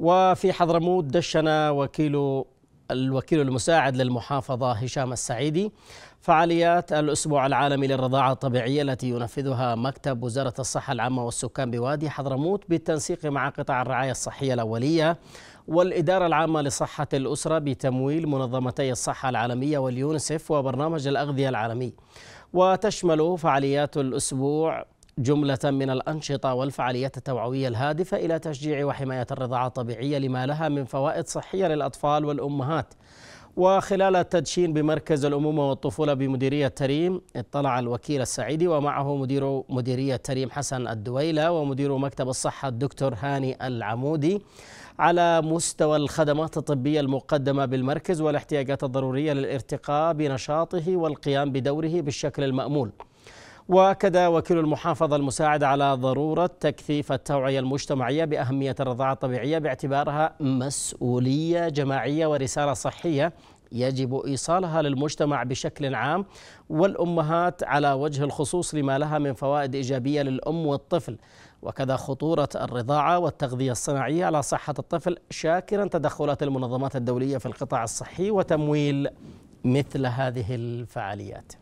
وفي حضرموت دشن وكيل الوكيل المساعد للمحافظة هشام السعيدي فعاليات الأسبوع العالمي للرضاعة الطبيعية التي ينفذها مكتب وزارة الصحة العامة والسكان بوادي حضرموت بالتنسيق مع قطاع الرعاية الصحية الأولية والإدارة العامة لصحة الأسرة بتمويل منظمتي الصحة العالمية واليونسف وبرنامج الأغذية العالمي وتشمل فعاليات الأسبوع جملة من الأنشطة والفعاليات التوعوية الهادفة إلى تشجيع وحماية الرضاعة الطبيعية لما لها من فوائد صحية للأطفال والأمهات وخلال التدشين بمركز الأمومة والطفولة بمديرية تريم اطلع الوكيل السعيدي ومعه مدير مديرية تريم حسن الدويلة ومدير مكتب الصحة الدكتور هاني العمودي على مستوى الخدمات الطبية المقدمة بالمركز والاحتياجات الضرورية للارتقاء بنشاطه والقيام بدوره بالشكل المأمول واكد وكيل المحافظه المساعد على ضروره تكثيف التوعيه المجتمعيه باهميه الرضاعه الطبيعيه باعتبارها مسؤوليه جماعيه ورساله صحيه يجب ايصالها للمجتمع بشكل عام والامهات على وجه الخصوص لما لها من فوائد ايجابيه للام والطفل وكذا خطوره الرضاعه والتغذيه الصناعيه على صحه الطفل شاكرا تدخلات المنظمات الدوليه في القطاع الصحي وتمويل مثل هذه الفعاليات.